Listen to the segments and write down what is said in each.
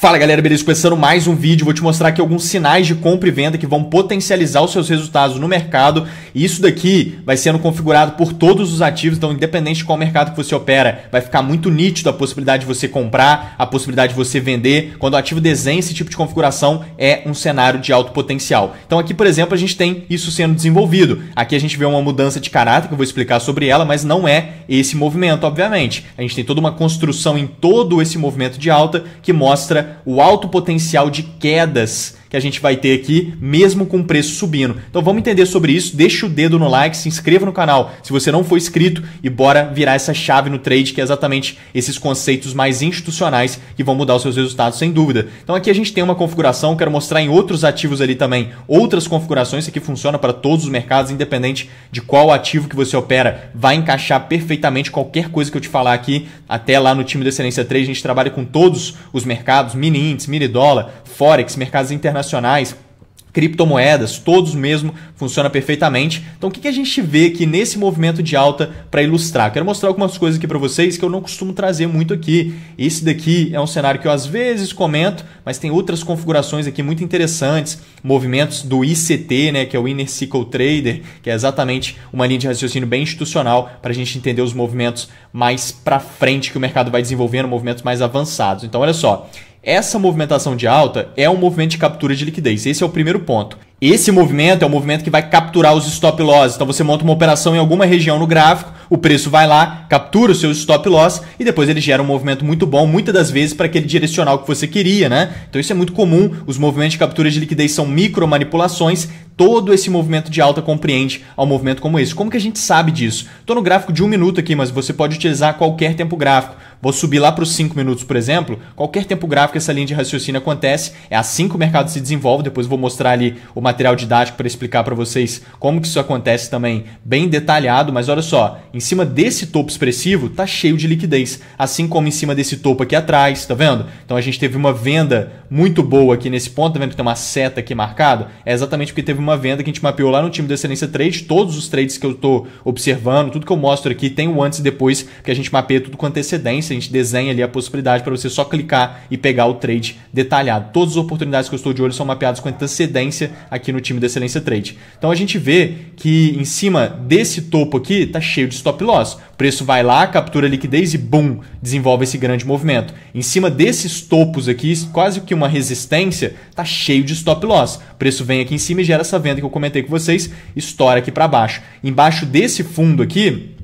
Fala galera, beleza? Começando mais um vídeo, vou te mostrar aqui alguns sinais de compra e venda que vão potencializar os seus resultados no mercado. E isso daqui vai sendo configurado por todos os ativos, então independente de qual mercado que você opera, vai ficar muito nítido a possibilidade de você comprar, a possibilidade de você vender. Quando o ativo desenha esse tipo de configuração, é um cenário de alto potencial. Então aqui, por exemplo, a gente tem isso sendo desenvolvido. Aqui a gente vê uma mudança de caráter, que eu vou explicar sobre ela, mas não é esse movimento, obviamente. A gente tem toda uma construção em todo esse movimento de alta que mostra o alto potencial de quedas que a gente vai ter aqui, mesmo com o preço subindo. Então vamos entender sobre isso. Deixa o dedo no like, se inscreva no canal se você não for inscrito e bora virar essa chave no trade, que é exatamente esses conceitos mais institucionais que vão mudar os seus resultados, sem dúvida. Então aqui a gente tem uma configuração, quero mostrar em outros ativos ali também outras configurações. Isso aqui funciona para todos os mercados, independente de qual ativo que você opera, vai encaixar perfeitamente qualquer coisa que eu te falar aqui. Até lá no time da Excelência 3, a gente trabalha com todos os mercados, mini índice, mini dólar, forex, mercados internacionais internacionais, criptomoedas, todos mesmo, funciona perfeitamente. Então, o que, a gente vê aqui nesse movimento de alta para ilustrar? Quero mostrar algumas coisas aqui para vocês que eu não costumo trazer muito aqui. Esse daqui é um cenário que eu às vezes comento, mas tem outras configurações aqui muito interessantes, movimentos do ICT, né, que é o Inner Cycle Trader, que é exatamente uma linha de raciocínio bem institucional para a gente entender os movimentos mais para frente que o mercado vai desenvolvendo, movimentos mais avançados. Então, olha só, essa movimentação de alta é um movimento de captura de liquidez. Esse é o primeiro ponto. Esse movimento é o movimento que vai capturar os stop loss. Então você monta uma operação em alguma região no gráfico, o preço vai lá, captura o seus stop loss e depois ele gera um movimento muito bom, muitas das vezes para aquele direcional que você queria, né? Então isso é muito comum. Os movimentos de captura de liquidez são micro manipulações. Todo esse movimento de alta compreende ao um movimento como esse. Como que a gente sabe disso? Estou no gráfico de um minuto aqui, mas você pode utilizar qualquer tempo gráfico. Vou subir lá para os 5 minutos, por exemplo. Qualquer tempo gráfico essa linha de raciocínio acontece. É assim que o mercado se desenvolve. Depois vou mostrar ali o material didático para explicar para vocês como que isso acontece também, bem detalhado. Mas olha só, em cima desse topo expressivo tá cheio de liquidez, assim como em cima desse topo aqui atrás, tá vendo? Então a gente teve uma venda muito boa aqui nesse ponto, tá vendo que tem uma seta aqui marcada? É exatamente porque teve uma venda que a gente mapeou lá no time do Excelência Trade. Todos os trades que eu estou observando, tudo que eu mostro aqui tem o antes e depois, que a gente mapeia tudo com antecedência a gente desenha ali a possibilidade para você só clicar e pegar o trade detalhado. Todas as oportunidades que eu estou de olho são mapeadas com antecedência aqui no time da Excelência Trade. Então a gente vê que em cima desse topo aqui tá cheio de stop loss. O preço vai lá, captura liquidez e bum, desenvolve esse grande movimento. Em cima desses topos aqui, quase que uma resistência, tá cheio de stop loss. O preço vem aqui em cima e gera essa venda que eu comentei com vocês, estoura aqui para baixo. Embaixo desse fundo aqui,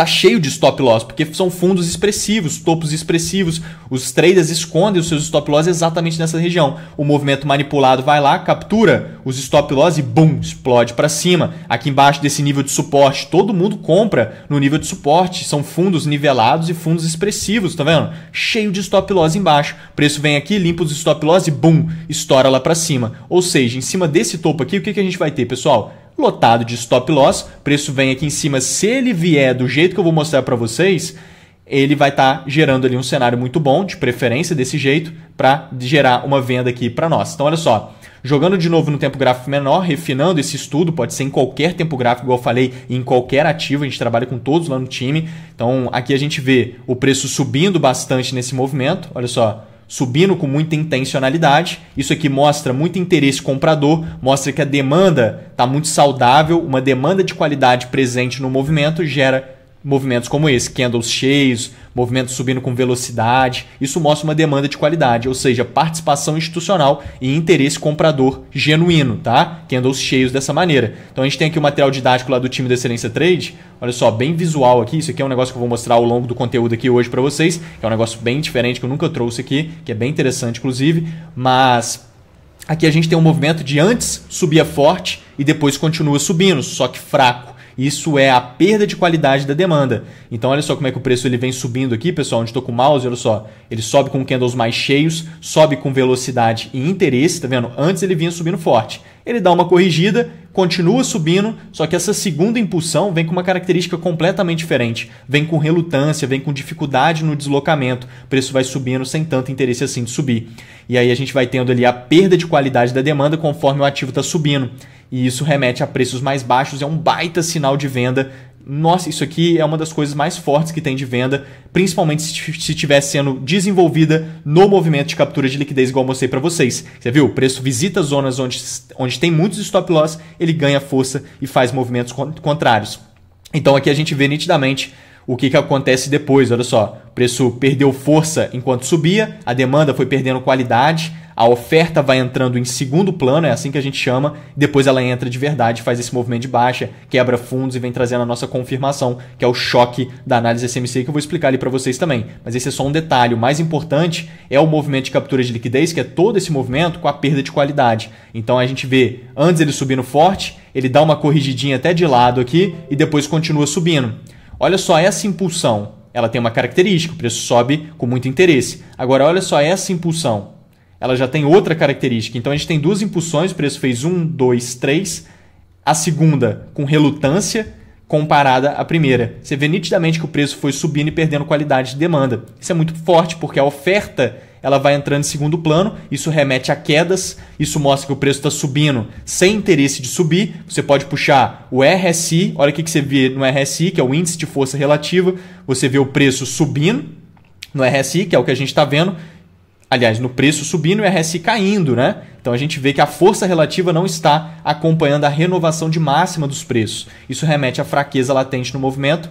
tá cheio de stop loss, porque são fundos expressivos, topos expressivos. Os traders escondem os seus stop loss exatamente nessa região. O movimento manipulado vai lá, captura os stop loss e bum, explode para cima. Aqui embaixo desse nível de suporte, todo mundo compra no nível de suporte. São fundos nivelados e fundos expressivos, tá vendo? Cheio de stop loss embaixo. O preço vem aqui, limpa os stop loss e bum, estoura lá para cima. Ou seja, em cima desse topo aqui, o que, que a gente vai ter, pessoal? lotado de stop loss, preço vem aqui em cima, se ele vier do jeito que eu vou mostrar para vocês, ele vai estar tá gerando ali um cenário muito bom, de preferência desse jeito, para gerar uma venda aqui para nós. Então olha só, jogando de novo no tempo gráfico menor, refinando esse estudo, pode ser em qualquer tempo gráfico, igual eu falei, em qualquer ativo, a gente trabalha com todos lá no time. Então aqui a gente vê o preço subindo bastante nesse movimento, olha só, subindo com muita intencionalidade. Isso aqui mostra muito interesse comprador, mostra que a demanda está muito saudável, uma demanda de qualidade presente no movimento gera movimentos como esse, candles cheios, movimentos subindo com velocidade. Isso mostra uma demanda de qualidade, ou seja, participação institucional e interesse comprador genuíno, tá? Candles cheios dessa maneira. Então a gente tem aqui o material didático lá do time da Excelência Trade. Olha só, bem visual aqui. Isso aqui é um negócio que eu vou mostrar ao longo do conteúdo aqui hoje para vocês, que é um negócio bem diferente que eu nunca trouxe aqui, que é bem interessante inclusive, mas aqui a gente tem um movimento de antes subia forte e depois continua subindo, só que fraco. Isso é a perda de qualidade da demanda. Então olha só como é que o preço ele vem subindo aqui, pessoal, onde estou com o mouse, olha só. Ele sobe com candles mais cheios, sobe com velocidade e interesse, tá vendo? Antes ele vinha subindo forte. Ele dá uma corrigida, continua subindo, só que essa segunda impulsão vem com uma característica completamente diferente. Vem com relutância, vem com dificuldade no deslocamento. O preço vai subindo sem tanto interesse assim de subir. E aí a gente vai tendo ali a perda de qualidade da demanda conforme o ativo está subindo e isso remete a preços mais baixos, é um baita sinal de venda. Nossa, isso aqui é uma das coisas mais fortes que tem de venda, principalmente se estiver sendo desenvolvida no movimento de captura de liquidez, igual eu mostrei para vocês. Você viu? O preço visita zonas onde, onde tem muitos stop loss, ele ganha força e faz movimentos contrários. Então aqui a gente vê nitidamente o que, que acontece depois. Olha só, o preço perdeu força enquanto subia, a demanda foi perdendo qualidade, a oferta vai entrando em segundo plano, é assim que a gente chama, depois ela entra de verdade, faz esse movimento de baixa, quebra fundos e vem trazendo a nossa confirmação, que é o choque da análise SMC, que eu vou explicar ali para vocês também. Mas esse é só um detalhe. O mais importante é o movimento de captura de liquidez, que é todo esse movimento com a perda de qualidade. Então a gente vê antes ele subindo forte, ele dá uma corrigidinha até de lado aqui e depois continua subindo. Olha só essa impulsão. Ela tem uma característica, o preço sobe com muito interesse. Agora, olha só essa impulsão ela já tem outra característica. Então a gente tem duas impulsões, o preço fez 1, 2, 3. A segunda com relutância comparada à primeira. Você vê nitidamente que o preço foi subindo e perdendo qualidade de demanda. Isso é muito forte porque a oferta ela vai entrando em segundo plano, isso remete a quedas, isso mostra que o preço está subindo sem interesse de subir. Você pode puxar o RSI, olha o que você vê no RSI, que é o índice de força relativa, você vê o preço subindo no RSI, que é o que a gente está vendo, aliás, no preço subindo e o RSI caindo, né? Então a gente vê que a força relativa não está acompanhando a renovação de máxima dos preços. Isso remete à fraqueza latente no movimento,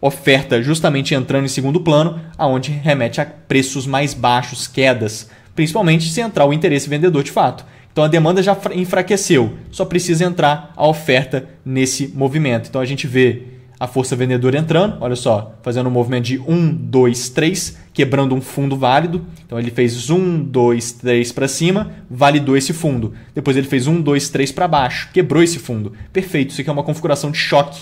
oferta justamente entrando em segundo plano, aonde remete a preços mais baixos, quedas, principalmente se entrar o interesse vendedor de fato. Então a demanda já enfraqueceu, só precisa entrar a oferta nesse movimento. Então a gente vê a força vendedora entrando, olha só, fazendo um movimento de 1, 2, 3, quebrando um fundo válido. Então ele fez 1, 2, 3 para cima, validou esse fundo. Depois ele fez 1, 2, 3 para baixo, quebrou esse fundo. Perfeito, isso aqui é uma configuração de choque.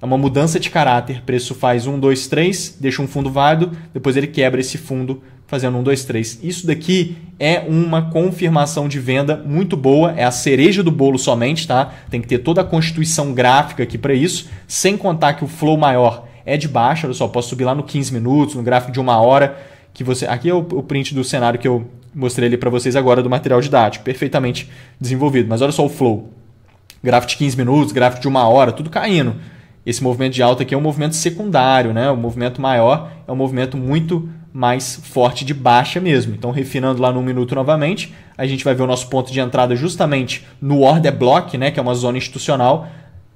É uma mudança de caráter. Preço faz 1, 2, 3, deixa um fundo válido, depois ele quebra esse fundo fazendo um, dois, três. Isso daqui é uma confirmação de venda muito boa, é a cereja do bolo somente, tá? Tem que ter toda a constituição gráfica aqui para isso, sem contar que o flow maior é de baixo, olha só, posso subir lá no 15 minutos, no gráfico de uma hora, que você, aqui é o, o print do cenário que eu mostrei ali para vocês agora do material didático, perfeitamente desenvolvido. Mas olha só o flow, gráfico de 15 minutos, gráfico de uma hora, tudo caindo. Esse movimento de alta aqui é um movimento secundário, né? O movimento maior é um movimento muito mais forte de baixa mesmo. Então, refinando lá no minuto novamente, a gente vai ver o nosso ponto de entrada justamente no order block, né, que é uma zona institucional,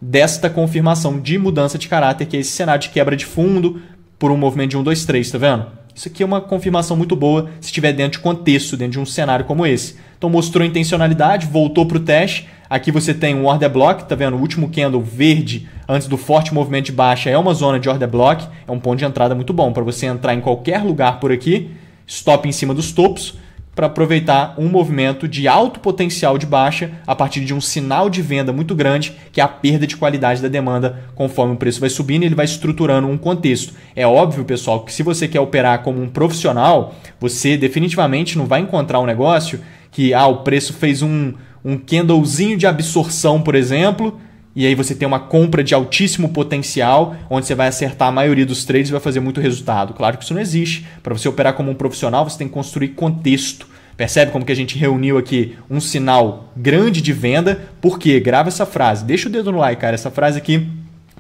desta confirmação de mudança de caráter, que é esse cenário de quebra de fundo por um movimento de 1, 2, 3, tá vendo? Isso aqui é uma confirmação muito boa se estiver dentro de contexto, dentro de um cenário como esse. Então mostrou intencionalidade, voltou para o teste, Aqui você tem um order block, tá vendo? O último candle verde antes do forte movimento de baixa é uma zona de order block, é um ponto de entrada muito bom para você entrar em qualquer lugar por aqui, stop em cima dos topos, para aproveitar um movimento de alto potencial de baixa a partir de um sinal de venda muito grande, que é a perda de qualidade da demanda conforme o preço vai subindo, ele vai estruturando um contexto. É óbvio, pessoal, que se você quer operar como um profissional, você definitivamente não vai encontrar um negócio que ah, o preço fez um um candlezinho de absorção, por exemplo, e aí você tem uma compra de altíssimo potencial, onde você vai acertar a maioria dos trades e vai fazer muito resultado. Claro que isso não existe. Para você operar como um profissional, você tem que construir contexto. Percebe como que a gente reuniu aqui um sinal grande de venda? Por quê? Grava essa frase. Deixa o dedo no like, cara. Essa frase aqui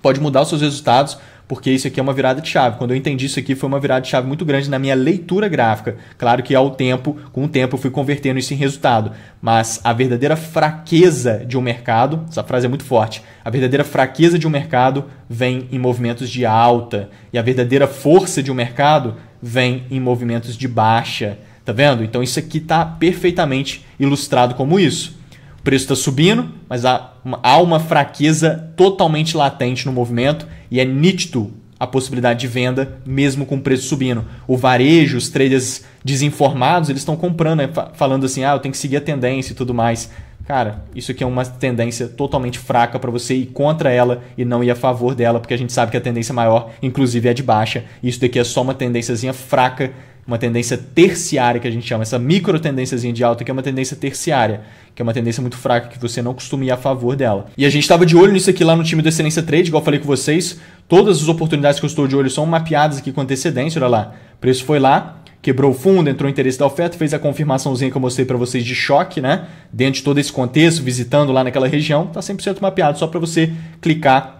pode mudar os seus resultados porque isso aqui é uma virada de chave. Quando eu entendi isso aqui, foi uma virada de chave muito grande na minha leitura gráfica. Claro que ao tempo, com o tempo, eu fui convertendo isso em resultado. Mas a verdadeira fraqueza de um mercado, essa frase é muito forte, a verdadeira fraqueza de um mercado vem em movimentos de alta. E a verdadeira força de um mercado vem em movimentos de baixa. Tá vendo? Então isso aqui está perfeitamente ilustrado como isso preço está subindo, mas há uma, há uma fraqueza totalmente latente no movimento e é nítido a possibilidade de venda, mesmo com o preço subindo. O varejo, os traders desinformados, eles estão comprando, né? falando assim, ah, eu tenho que seguir a tendência e tudo mais. Cara, isso aqui é uma tendência totalmente fraca para você ir contra ela e não ir a favor dela, porque a gente sabe que a tendência maior, inclusive, é de baixa. Isso daqui é só uma tendênciazinha fraca uma tendência terciária que a gente chama, essa micro tendênciazinha de alta, que é uma tendência terciária, que é uma tendência muito fraca que você não costuma ir a favor dela. E a gente estava de olho nisso aqui lá no time do Excelência Trade, igual eu falei com vocês, todas as oportunidades que eu estou de olho são mapeadas aqui com antecedência, olha lá. O preço foi lá, quebrou o fundo, entrou o interesse da oferta, fez a confirmaçãozinha que eu mostrei para vocês de choque, né? Dentro de todo esse contexto, visitando lá naquela região, tá 100% mapeado, só para você clicar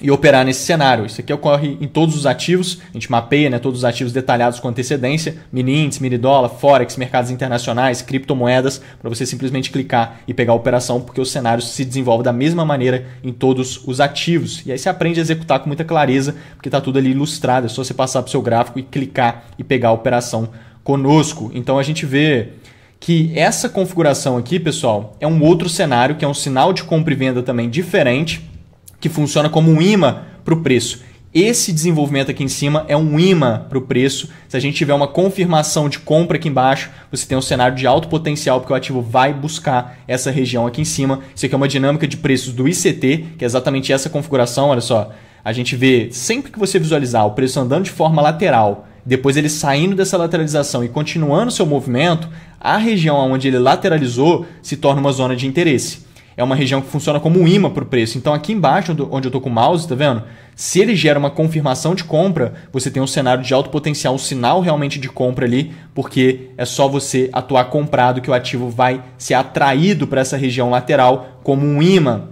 e operar nesse cenário. Isso aqui ocorre em todos os ativos, a gente mapeia né, todos os ativos detalhados com antecedência, mini índice, mini dólar, forex, mercados internacionais, criptomoedas, para você simplesmente clicar e pegar a operação, porque o cenário se desenvolve da mesma maneira em todos os ativos. E aí você aprende a executar com muita clareza, porque está tudo ali ilustrado, é só você passar para o seu gráfico e clicar e pegar a operação conosco. Então a gente vê que essa configuração aqui, pessoal, é um outro cenário, que é um sinal de compra e venda também diferente, que funciona como um imã para o preço. Esse desenvolvimento aqui em cima é um imã para o preço. Se a gente tiver uma confirmação de compra aqui embaixo, você tem um cenário de alto potencial, porque o ativo vai buscar essa região aqui em cima. Isso aqui é uma dinâmica de preços do ICT, que é exatamente essa configuração. Olha só, a gente vê sempre que você visualizar o preço andando de forma lateral, depois ele saindo dessa lateralização e continuando seu movimento, a região onde ele lateralizou se torna uma zona de interesse é uma região que funciona como um imã para o preço. Então aqui embaixo, onde eu estou com o mouse, tá vendo? Se ele gera uma confirmação de compra, você tem um cenário de alto potencial, um sinal realmente de compra ali, porque é só você atuar comprado que o ativo vai ser atraído para essa região lateral como um imã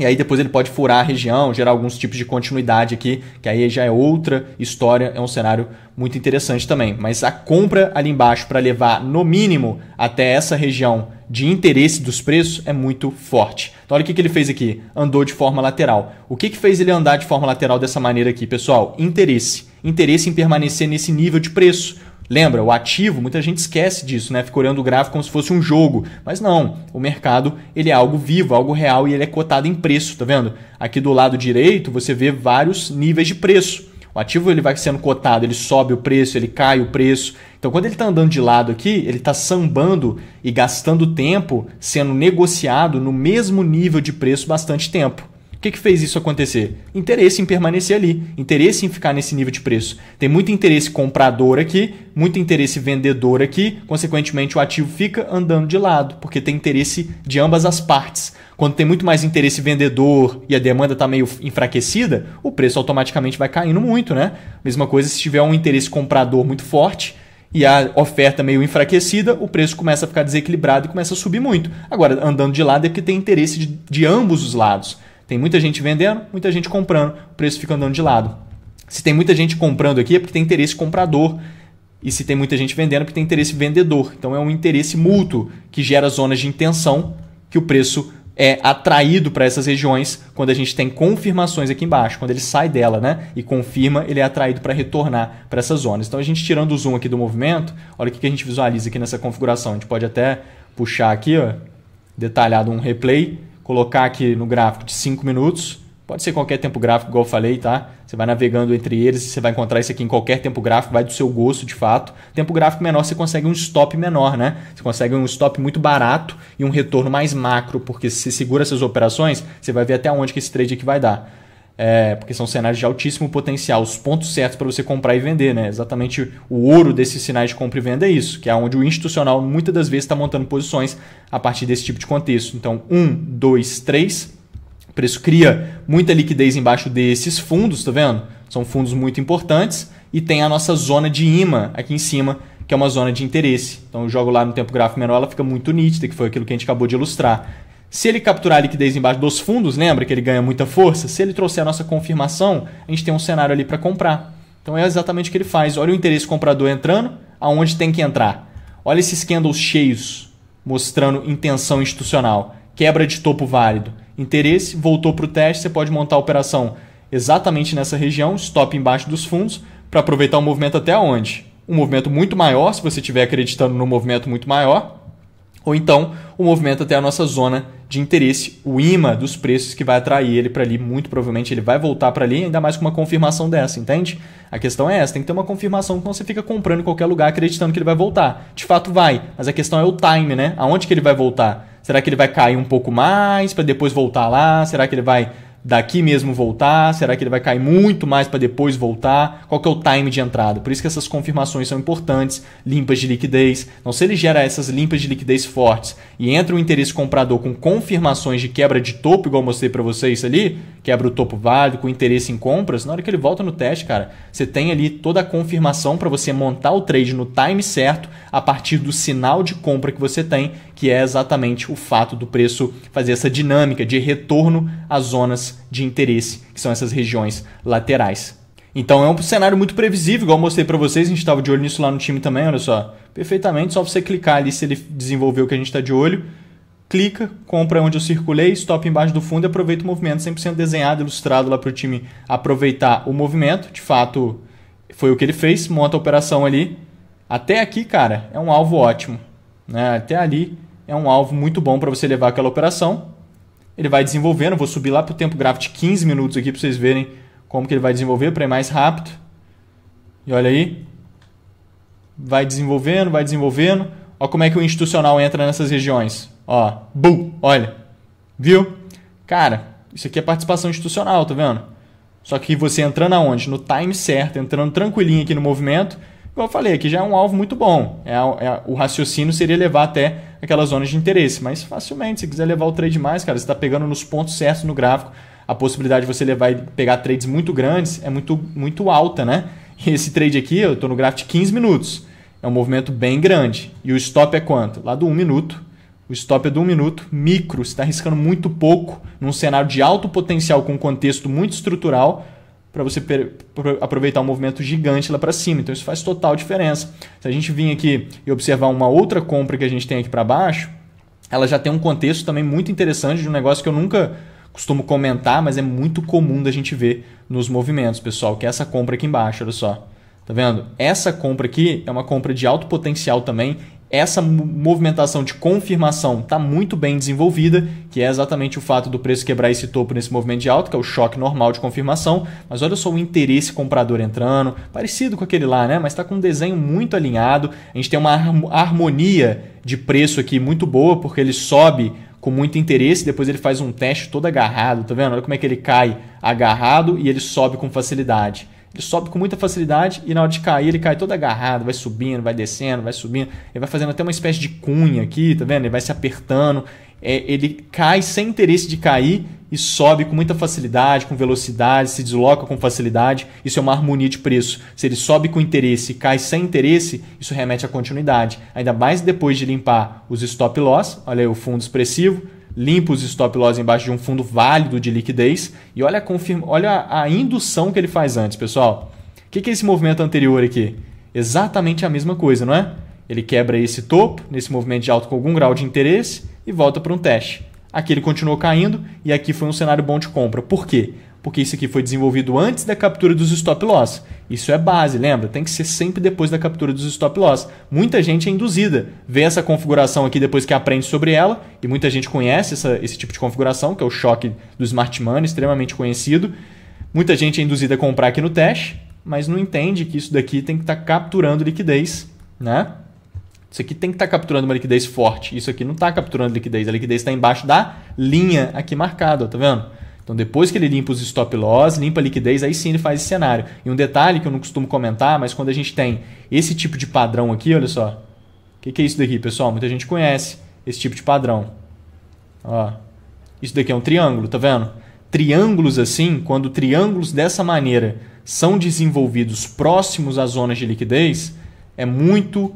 e aí depois ele pode furar a região, gerar alguns tipos de continuidade aqui, que aí já é outra história, é um cenário muito interessante também. Mas a compra ali embaixo para levar no mínimo até essa região de interesse dos preços é muito forte. Então olha o que, que ele fez aqui, andou de forma lateral. O que, que fez ele andar de forma lateral dessa maneira aqui, pessoal? Interesse. Interesse em permanecer nesse nível de preço Lembra, o ativo, muita gente esquece disso, né? Fica olhando o gráfico como se fosse um jogo. Mas não, o mercado ele é algo vivo, algo real e ele é cotado em preço, tá vendo? Aqui do lado direito você vê vários níveis de preço. O ativo ele vai sendo cotado, ele sobe o preço, ele cai o preço. Então, quando ele está andando de lado aqui, ele está sambando e gastando tempo sendo negociado no mesmo nível de preço bastante tempo. O que, que fez isso acontecer? Interesse em permanecer ali, interesse em ficar nesse nível de preço. Tem muito interesse comprador aqui, muito interesse vendedor aqui, consequentemente o ativo fica andando de lado, porque tem interesse de ambas as partes. Quando tem muito mais interesse vendedor e a demanda está meio enfraquecida, o preço automaticamente vai caindo muito, né? Mesma coisa se tiver um interesse comprador muito forte, e a oferta meio enfraquecida, o preço começa a ficar desequilibrado e começa a subir muito. Agora, andando de lado é porque tem interesse de, de ambos os lados. Tem muita gente vendendo, muita gente comprando, o preço fica andando de lado. Se tem muita gente comprando aqui é porque tem interesse comprador. E se tem muita gente vendendo, é porque tem interesse vendedor. Então é um interesse mútuo que gera zonas de intenção que o preço é atraído para essas regiões quando a gente tem confirmações aqui embaixo, quando ele sai dela, né? E confirma, ele é atraído para retornar para essas zonas. Então a gente tirando o zoom aqui do movimento, olha o que a gente visualiza aqui nessa configuração. A gente pode até puxar aqui, ó, detalhado um replay colocar aqui no gráfico de 5 minutos. Pode ser qualquer tempo gráfico, igual eu falei, tá? Você vai navegando entre eles, e você vai encontrar isso aqui em qualquer tempo gráfico, vai do seu gosto de fato. Tempo gráfico menor, você consegue um stop menor, né? Você consegue um stop muito barato e um retorno mais macro, porque se você segura essas operações, você vai ver até onde que esse trade aqui vai dar. É, porque são sinais de altíssimo potencial, os pontos certos para você comprar e vender, né? Exatamente o ouro desses sinais de compra e venda é isso, que é onde o institucional muitas das vezes está montando posições a partir desse tipo de contexto. Então, um, dois, três, o preço cria muita liquidez embaixo desses fundos, tá vendo? São fundos muito importantes e tem a nossa zona de imã aqui em cima, que é uma zona de interesse. Então, eu jogo lá no tempo gráfico menor, ela fica muito nítida, que foi aquilo que a gente acabou de ilustrar. Se ele capturar a liquidez embaixo dos fundos, lembra que ele ganha muita força? Se ele trouxer a nossa confirmação, a gente tem um cenário ali para comprar. Então é exatamente o que ele faz. Olha o interesse comprador entrando, aonde tem que entrar. Olha esses candles cheios, mostrando intenção institucional. Quebra de topo válido. Interesse, voltou para o teste, você pode montar a operação exatamente nessa região, stop embaixo dos fundos, para aproveitar o movimento até onde? Um movimento muito maior, se você estiver acreditando no movimento muito maior, ou então o um movimento até a nossa zona de interesse, o imã dos preços que vai atrair ele para ali, muito provavelmente ele vai voltar para ali, ainda mais com uma confirmação dessa, entende? A questão é essa, tem que ter uma confirmação que você fica comprando em qualquer lugar acreditando que ele vai voltar. De fato vai, mas a questão é o time, né? Aonde que ele vai voltar? Será que ele vai cair um pouco mais para depois voltar lá? Será que ele vai daqui mesmo voltar? Será que ele vai cair muito mais para depois voltar? Qual que é o time de entrada? Por isso que essas confirmações são importantes, limpas de liquidez. Então, se ele gera essas limpas de liquidez fortes e entra o um interesse comprador com confirmações de quebra de topo, igual eu mostrei para vocês ali, quebra o topo válido com interesse em compras, na hora que ele volta no teste, cara, você tem ali toda a confirmação para você montar o trade no time certo a partir do sinal de compra que você tem que é exatamente o fato do preço fazer essa dinâmica de retorno às zonas de interesse, que são essas regiões laterais. Então é um cenário muito previsível, igual eu mostrei para vocês, a gente estava de olho nisso lá no time também, olha só. Perfeitamente, só você clicar ali se ele desenvolveu o que a gente está de olho. Clica, compra onde eu circulei, stop embaixo do fundo e aproveita o movimento 100% desenhado, ilustrado lá para o time aproveitar o movimento. De fato, foi o que ele fez, monta a operação ali. Até aqui, cara, é um alvo ótimo. Né? Até ali é um alvo muito bom para você levar aquela operação. Ele vai desenvolvendo, vou subir lá para o tempo gráfico de 15 minutos aqui para vocês verem como que ele vai desenvolver para ir mais rápido. E olha aí, vai desenvolvendo, vai desenvolvendo. Olha como é que o institucional entra nessas regiões. Ó, bu, olha. Viu? Cara, isso aqui é participação institucional, tá vendo? Só que você entrando aonde? No time certo, entrando tranquilinho aqui no movimento, como eu falei, aqui já é um alvo muito bom. É, é, o raciocínio seria levar até aquelas zonas de interesse, mas facilmente, se quiser levar o trade mais, cara, você está pegando nos pontos certos no gráfico. A possibilidade de você levar e pegar trades muito grandes é muito, muito alta, né? E esse trade aqui, eu estou no gráfico de 15 minutos. É um movimento bem grande. E o stop é quanto? Lá do 1 minuto. O stop é do 1 minuto. Micro, você está arriscando muito pouco num cenário de alto potencial com contexto muito estrutural para você aproveitar um movimento gigante lá para cima. Então isso faz total diferença. Se a gente vir aqui e observar uma outra compra que a gente tem aqui para baixo, ela já tem um contexto também muito interessante de um negócio que eu nunca costumo comentar, mas é muito comum da gente ver nos movimentos, pessoal, que é essa compra aqui embaixo, olha só. Tá vendo? Essa compra aqui é uma compra de alto potencial também essa movimentação de confirmação está muito bem desenvolvida, que é exatamente o fato do preço quebrar esse topo nesse movimento de alta, que é o choque normal de confirmação. Mas olha só o interesse comprador entrando, parecido com aquele lá, né? Mas está com um desenho muito alinhado. A gente tem uma harmonia de preço aqui muito boa, porque ele sobe com muito interesse, depois ele faz um teste todo agarrado, tá vendo? Olha como é que ele cai agarrado e ele sobe com facilidade ele sobe com muita facilidade e na hora de cair, ele cai todo agarrado, vai subindo, vai descendo, vai subindo. Ele vai fazendo até uma espécie de cunha aqui, tá vendo? Ele vai se apertando. É, ele cai sem interesse de cair e sobe com muita facilidade, com velocidade, se desloca com facilidade. Isso é uma harmonia de preço. Se ele sobe com interesse e cai sem interesse, isso remete à continuidade. Ainda mais depois de limpar os stop loss, olha aí o fundo expressivo limpa os stop loss embaixo de um fundo válido de liquidez. E olha a, confirma, olha a indução que ele faz antes, pessoal. O que, que é esse movimento anterior aqui? Exatamente a mesma coisa, não é? Ele quebra esse topo, nesse movimento de alto com algum grau de interesse, e volta para um teste. Aqui ele continuou caindo e aqui foi um cenário bom de compra. Por quê? Porque isso aqui foi desenvolvido antes da captura dos stop loss. Isso é base, lembra? Tem que ser sempre depois da captura dos stop loss. Muita gente é induzida, vê essa configuração aqui depois que aprende sobre ela, e muita gente conhece essa, esse tipo de configuração, que é o choque do smart money, extremamente conhecido. Muita gente é induzida a comprar aqui no teste, mas não entende que isso daqui tem que estar tá capturando liquidez, né? Isso aqui tem que estar tá capturando uma liquidez forte. Isso aqui não está capturando liquidez. A liquidez está embaixo da linha aqui marcada, tá vendo? Então, depois que ele limpa os stop loss, limpa a liquidez, aí sim ele faz esse cenário. E um detalhe que eu não costumo comentar, mas quando a gente tem esse tipo de padrão aqui, olha só. O que, que, é isso daqui, pessoal? Muita gente conhece esse tipo de padrão. Ó, isso daqui é um triângulo, tá vendo? Triângulos assim, quando triângulos dessa maneira são desenvolvidos próximos às zonas de liquidez, é muito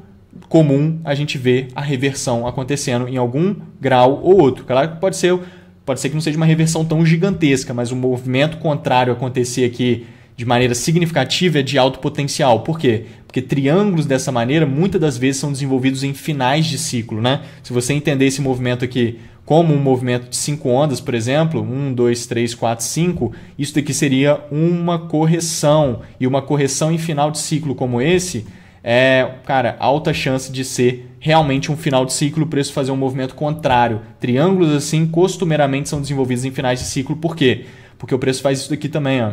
comum a gente ver a reversão acontecendo em algum grau ou outro. Claro que pode ser Pode ser que não seja uma reversão tão gigantesca, mas o movimento contrário acontecer aqui de maneira significativa é de alto potencial. Por quê? Porque triângulos dessa maneira muitas das vezes são desenvolvidos em finais de ciclo. Né? Se você entender esse movimento aqui como um movimento de cinco ondas, por exemplo, um, dois, três, quatro, cinco, isso daqui seria uma correção. E uma correção em final de ciclo como esse é, cara, alta chance de ser realmente um final de ciclo, o preço fazer um movimento contrário. Triângulos assim costumeiramente são desenvolvidos em finais de ciclo, por quê? Porque o preço faz isso aqui também, ó.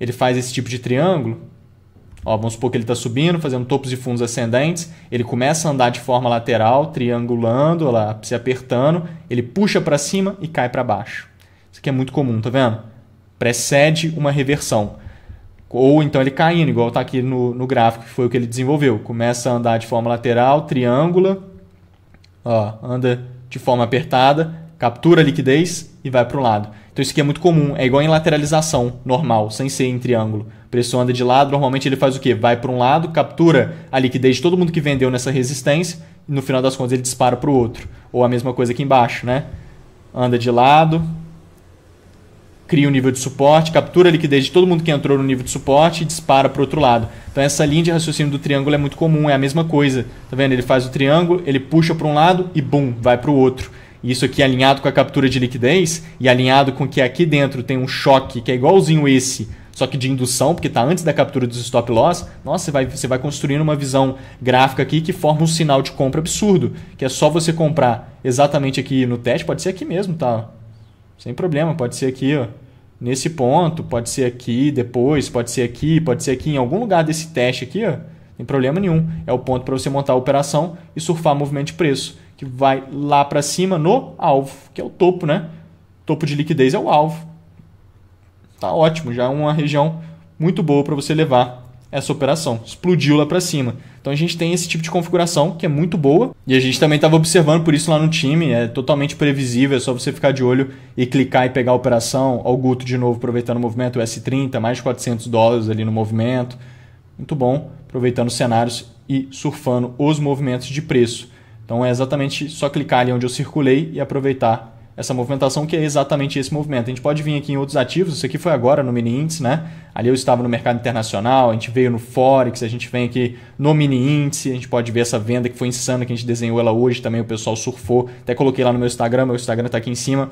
Ele faz esse tipo de triângulo, Ó, vamos supor que ele está subindo, fazendo topos e fundos ascendentes, ele começa a andar de forma lateral, triangulando, ó lá, se apertando, ele puxa para cima e cai para baixo. Isso aqui é muito comum, tá vendo? Precede uma reversão. Ou então ele caindo, igual está aqui no, no gráfico, que foi o que ele desenvolveu. Começa a andar de forma lateral, triângula, ó, anda de forma apertada, captura a liquidez e vai para o lado. Então isso aqui é muito comum, é igual em lateralização normal, sem ser em triângulo. O preço anda de lado, normalmente ele faz o quê? Vai para um lado, captura a liquidez de todo mundo que vendeu nessa resistência e no final das contas ele dispara para o outro. Ou a mesma coisa aqui embaixo, né? Anda de lado, cria um nível de suporte, captura a liquidez de todo mundo que entrou no nível de suporte e dispara para o outro lado. Então essa linha de raciocínio do triângulo é muito comum, é a mesma coisa. Tá vendo? Ele faz o triângulo, ele puxa para um lado e bum, vai para o outro. E isso aqui alinhado com a captura de liquidez e alinhado com que aqui dentro tem um choque que é igualzinho esse, só que de indução, porque está antes da captura dos stop loss, nossa, você vai, você vai construindo uma visão gráfica aqui que forma um sinal de compra absurdo, que é só você comprar exatamente aqui no teste, pode ser aqui mesmo, tá? Sem problema, pode ser aqui, ó, nesse ponto, pode ser aqui, depois, pode ser aqui, pode ser aqui, em algum lugar desse teste aqui, ó, tem problema nenhum. É o ponto para você montar a operação e surfar movimento de preço, que vai lá para cima no alvo, que é o topo, né? Topo de liquidez é o alvo. Tá ótimo, já é uma região muito boa para você levar essa operação. Explodiu lá para cima. Então a gente tem esse tipo de configuração que é muito boa. E a gente também estava observando por isso lá no time, é totalmente previsível, é só você ficar de olho e clicar e pegar a operação. Olha o Guto de novo aproveitando o movimento, o S30, mais de 400 dólares ali no movimento. Muito bom, aproveitando os cenários e surfando os movimentos de preço. Então é exatamente só clicar ali onde eu circulei e aproveitar essa movimentação que é exatamente esse movimento. A gente pode vir aqui em outros ativos, isso aqui foi agora no mini índice, né? Ali eu estava no mercado internacional, a gente veio no Forex, a gente vem aqui no mini índice, a gente pode ver essa venda que foi insana, que a gente desenhou ela hoje também, o pessoal surfou, até coloquei lá no meu Instagram, meu Instagram está aqui em cima,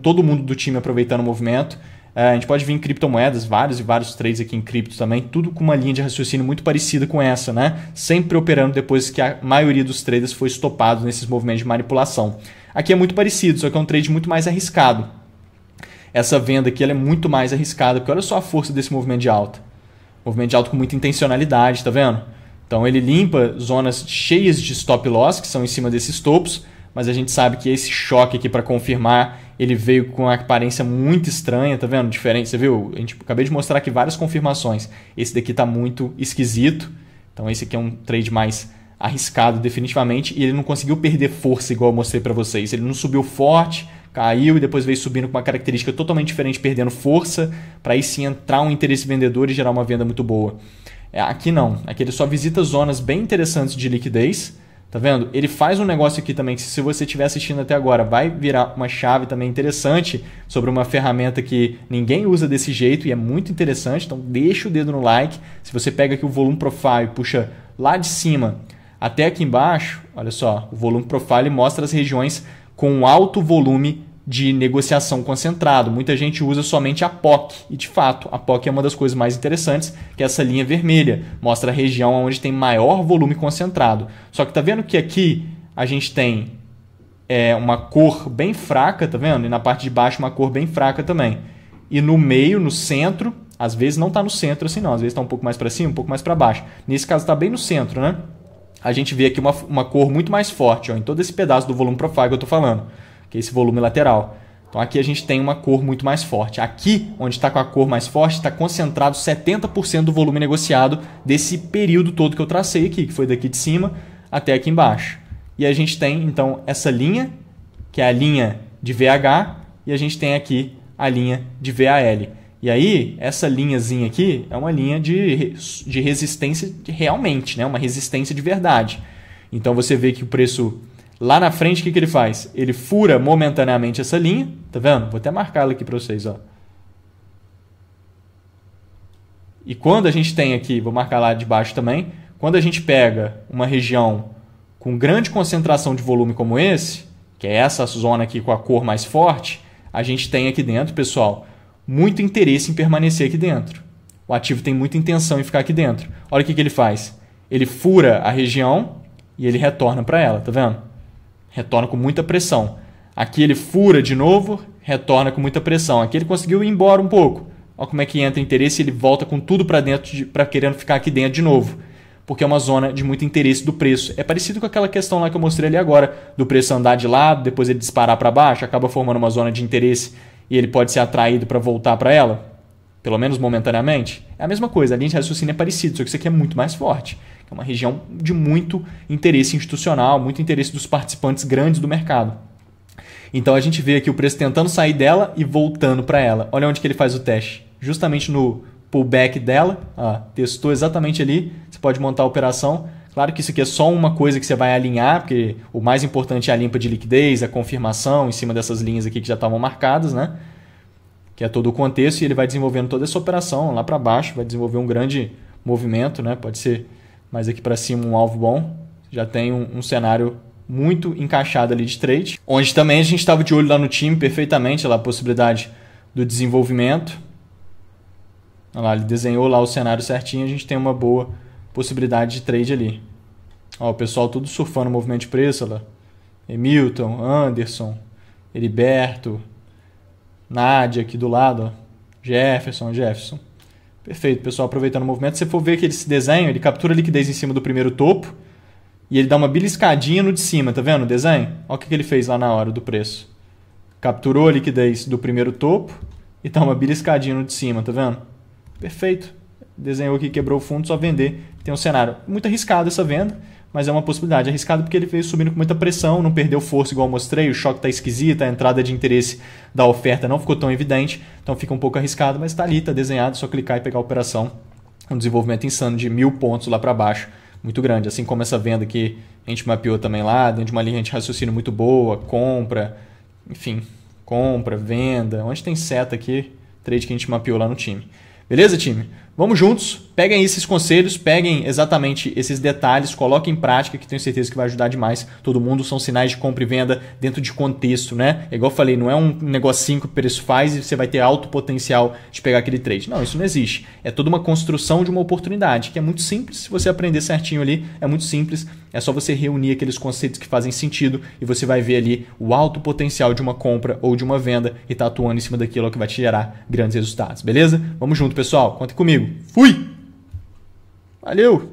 todo mundo do time aproveitando o movimento. É, a gente pode vir em criptomoedas, vários e vários trades aqui em cripto também, tudo com uma linha de raciocínio muito parecida com essa, né? Sempre operando depois que a maioria dos traders foi estopado nesses movimentos de manipulação. Aqui é muito parecido, só que é um trade muito mais arriscado. Essa venda aqui ela é muito mais arriscada, porque olha só a força desse movimento de alta. Movimento de alta com muita intencionalidade, tá vendo? Então ele limpa zonas cheias de stop loss, que são em cima desses topos, mas a gente sabe que esse choque aqui para confirmar, ele veio com uma aparência muito estranha, tá vendo? Diferente, você viu? A gente acabei de mostrar aqui várias confirmações. Esse daqui tá muito esquisito. Então esse aqui é um trade mais arriscado definitivamente e ele não conseguiu perder força igual eu mostrei para vocês. Ele não subiu forte, caiu e depois veio subindo com uma característica totalmente diferente, perdendo força, para aí sim entrar um interesse vendedor e gerar uma venda muito boa. É, aqui não, aqui ele só visita zonas bem interessantes de liquidez, Tá vendo? Ele faz um negócio aqui também que, se você estiver assistindo até agora, vai virar uma chave também interessante sobre uma ferramenta que ninguém usa desse jeito e é muito interessante. Então, deixa o dedo no like. Se você pega aqui o volume profile e puxa lá de cima até aqui embaixo, olha só, o volume profile mostra as regiões com alto volume de negociação concentrado. Muita gente usa somente a POC, e de fato, a POC é uma das coisas mais interessantes, que é essa linha vermelha, mostra a região onde tem maior volume concentrado. Só que tá vendo que aqui a gente tem é, uma cor bem fraca, tá vendo? E na parte de baixo uma cor bem fraca também. E no meio, no centro, às vezes não está no centro assim não, às vezes está um pouco mais para cima, um pouco mais para baixo. Nesse caso está bem no centro, né? A gente vê aqui uma, uma cor muito mais forte, ó, em todo esse pedaço do volume profile que eu estou falando que é esse volume lateral. Então aqui a gente tem uma cor muito mais forte. Aqui, onde está com a cor mais forte, está concentrado 70% do volume negociado desse período todo que eu tracei aqui, que foi daqui de cima até aqui embaixo. E a gente tem, então, essa linha, que é a linha de VH, e a gente tem aqui a linha de VAL. E aí, essa linhazinha aqui é uma linha de, de resistência de, realmente, né? uma resistência de verdade. Então, você vê que o preço Lá na frente, o que, que ele faz? Ele fura momentaneamente essa linha, tá vendo? Vou até marcá-la aqui para vocês, ó. E quando a gente tem aqui, vou marcar lá de baixo também, quando a gente pega uma região com grande concentração de volume como esse, que é essa zona aqui com a cor mais forte, a gente tem aqui dentro, pessoal, muito interesse em permanecer aqui dentro. O ativo tem muita intenção em ficar aqui dentro. Olha o que, que ele faz. Ele fura a região e ele retorna para ela, tá vendo? retorna com muita pressão. Aqui ele fura de novo, retorna com muita pressão. Aqui ele conseguiu ir embora um pouco. Olha como é que entra interesse, ele volta com tudo para dentro, para querendo ficar aqui dentro de novo. Porque é uma zona de muito interesse do preço. É parecido com aquela questão lá que eu mostrei ali agora, do preço andar de lado, depois ele disparar para baixo, acaba formando uma zona de interesse e ele pode ser atraído para voltar para ela pelo menos momentaneamente, é a mesma coisa. A linha de raciocínio é parecida, só que isso aqui é muito mais forte. É uma região de muito interesse institucional, muito interesse dos participantes grandes do mercado. Então a gente vê aqui o preço tentando sair dela e voltando para ela. Olha onde que ele faz o teste. Justamente no pullback dela, ó, testou exatamente ali. Você pode montar a operação. Claro que isso aqui é só uma coisa que você vai alinhar, porque o mais importante é a limpa de liquidez, a confirmação em cima dessas linhas aqui que já estavam marcadas, né? que é todo o contexto, e ele vai desenvolvendo toda essa operação lá para baixo, vai desenvolver um grande movimento, né? pode ser mais aqui para cima um alvo bom, já tem um, um, cenário muito encaixado ali de trade, onde também a gente estava de olho lá no time perfeitamente, lá a possibilidade do desenvolvimento. Olha lá, ele desenhou lá o cenário certinho, a gente tem uma boa possibilidade de trade ali. Ó, o pessoal tudo surfando o movimento de preço, olha lá. Hamilton, Anderson, Heriberto, Nádia aqui do lado, ó. Jefferson, Jefferson. Perfeito, pessoal, aproveitando o movimento. Se for ver que esse desenho, ele captura a liquidez em cima do primeiro topo e ele dá uma beliscadinha no de cima, tá vendo o desenho? Olha o que ele fez lá na hora do preço. Capturou a liquidez do primeiro topo e dá uma beliscadinha no de cima, tá vendo? Perfeito. Desenhou aqui, quebrou o fundo, só vender. Tem um cenário muito arriscado essa venda mas é uma possibilidade. arriscada porque ele veio subindo com muita pressão, não perdeu força igual eu mostrei, o choque está esquisito, a entrada de interesse da oferta não ficou tão evidente, então fica um pouco arriscado, mas está ali, está desenhado, só clicar e pegar a operação. Um desenvolvimento insano de mil pontos lá para baixo, muito grande. Assim como essa venda que a gente mapeou também lá, dentro de uma linha de raciocínio muito boa, compra, enfim, compra, venda, onde tem seta aqui, trade que a gente mapeou lá no time. Beleza, time? Vamos juntos, peguem esses conselhos, peguem exatamente esses detalhes, coloquem em prática, que tenho certeza que vai ajudar demais todo mundo. São sinais de compra e venda dentro de contexto, né? É igual eu falei, não é um negocinho que o preço faz e você vai ter alto potencial de pegar aquele trade. Não, isso não existe. É toda uma construção de uma oportunidade, que é muito simples. Se você aprender certinho ali, é muito simples. É só você reunir aqueles conceitos que fazem sentido e você vai ver ali o alto potencial de uma compra ou de uma venda e tá atuando em cima daquilo que vai te gerar grandes resultados, beleza? Vamos junto, pessoal. Conte comigo. Fui! Valeu!